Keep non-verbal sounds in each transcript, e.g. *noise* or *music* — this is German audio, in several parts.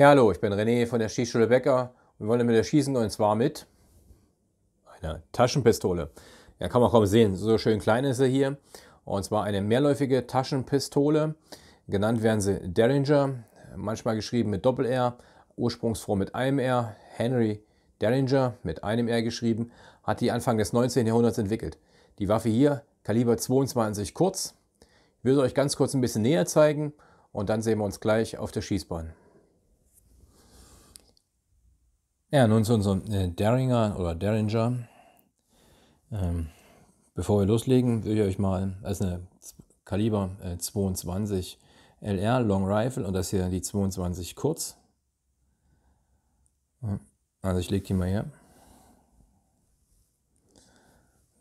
Ja, hallo, ich bin René von der Schießschule Becker. Wir wollen mit der schießen und zwar mit einer Taschenpistole. Ja, kann man kaum sehen, so schön klein ist sie hier. Und zwar eine mehrläufige Taschenpistole. Genannt werden sie Derringer, manchmal geschrieben mit Doppel-R, Ursprungsform mit einem R. Henry Derringer, mit einem R geschrieben, hat die Anfang des 19. Jahrhunderts entwickelt. Die Waffe hier, Kaliber 22 kurz. Ich würde euch ganz kurz ein bisschen näher zeigen und dann sehen wir uns gleich auf der Schießbahn. Ja, nun zu unserem äh, Derringer oder Derringer. Ähm, bevor wir loslegen, will ich euch mal, das ist eine Kaliber äh, 22 LR Long Rifle und das hier die 22 kurz. Also ich lege die mal her.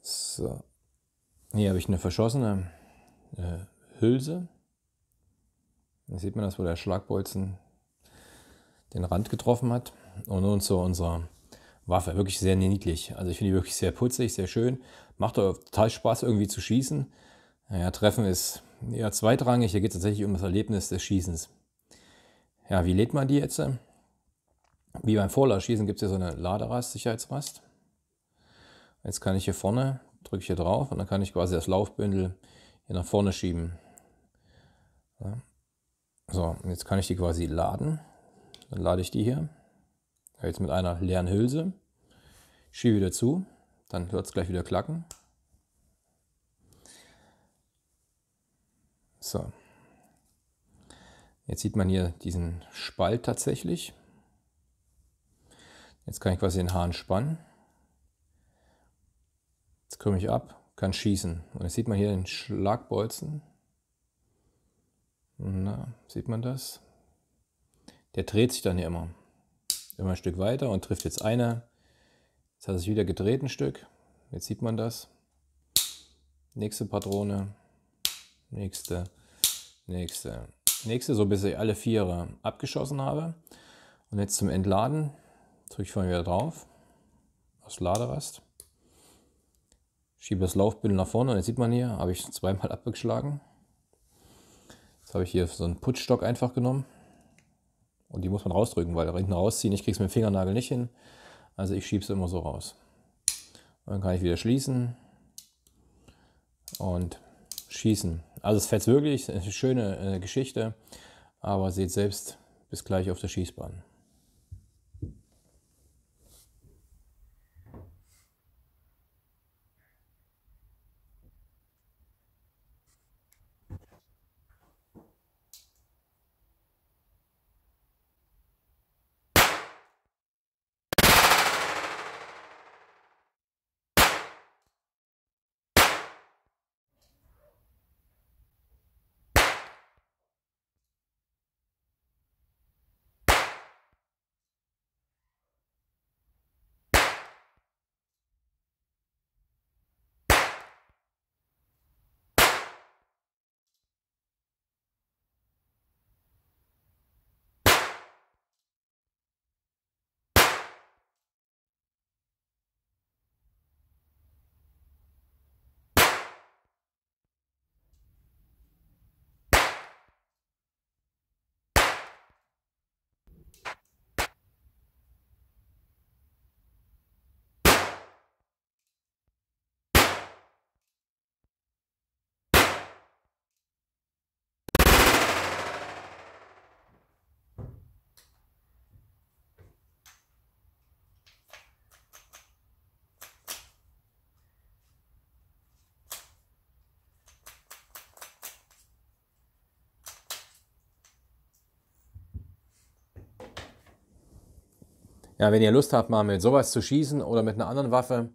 So. Hier habe ich eine verschossene äh, Hülse. Da sieht man das, wo der Schlagbolzen den Rand getroffen hat. Und nun zu unserer Waffe. Wirklich sehr niedlich. Also ich finde die wirklich sehr putzig, sehr schön. Macht auch total Spaß irgendwie zu schießen. Naja, Treffen ist eher zweitrangig. Hier geht es tatsächlich um das Erlebnis des Schießens. Ja, wie lädt man die jetzt? Wie beim Vorlaufschießen gibt es hier so eine Laderast, Sicherheitsrast. Jetzt kann ich hier vorne, drücke ich hier drauf und dann kann ich quasi das Laufbündel hier nach vorne schieben. So, jetzt kann ich die quasi laden. Dann lade ich die hier. Jetzt mit einer leeren Hülse. Schiebe wieder zu. Dann hört es gleich wieder klacken. So. Jetzt sieht man hier diesen Spalt tatsächlich. Jetzt kann ich quasi den Hahn spannen. Jetzt krümme ich ab, kann schießen. Und jetzt sieht man hier den Schlagbolzen. Na, sieht man das? Der dreht sich dann hier immer immer ein Stück weiter und trifft jetzt eine. Jetzt hat es wieder gedreht ein Stück. Jetzt sieht man das. Nächste Patrone. Nächste. Nächste. Nächste, so bis ich alle vier abgeschossen habe. Und jetzt zum Entladen drücke ich von wieder drauf. Aus Laderast. Schiebe das Laufbündel nach vorne und jetzt sieht man hier, habe ich *laughs* zweimal abgeschlagen. Jetzt habe ich hier so einen Putzstock einfach genommen. Und die muss man rausdrücken, weil hinten rausziehen, ich krieg's mit dem Fingernagel nicht hin. Also ich schiebe es immer so raus. Und dann kann ich wieder schließen und schießen. Also es fetzt wirklich, es ist eine schöne äh, Geschichte, aber seht selbst bis gleich auf der Schießbahn. Ja, wenn ihr Lust habt, mal mit sowas zu schießen oder mit einer anderen Waffe,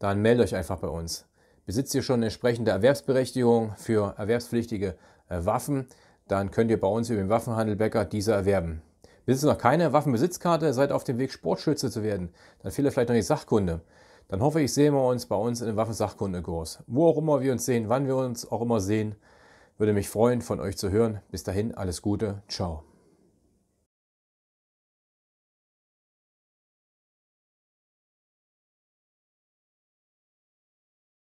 dann meldet euch einfach bei uns. Besitzt ihr schon eine entsprechende Erwerbsberechtigung für erwerbspflichtige äh, Waffen, dann könnt ihr bei uns über den Waffenhandel Becker diese erwerben. Besitzt ihr noch keine Waffenbesitzkarte, seid auf dem Weg, Sportschütze zu werden, dann fehlt vielleicht noch die Sachkunde. Dann hoffe ich, sehen wir uns bei uns in einem Waffensachkundekurs. Wo auch immer wir uns sehen, wann wir uns auch immer sehen, würde mich freuen, von euch zu hören. Bis dahin, alles Gute, ciao.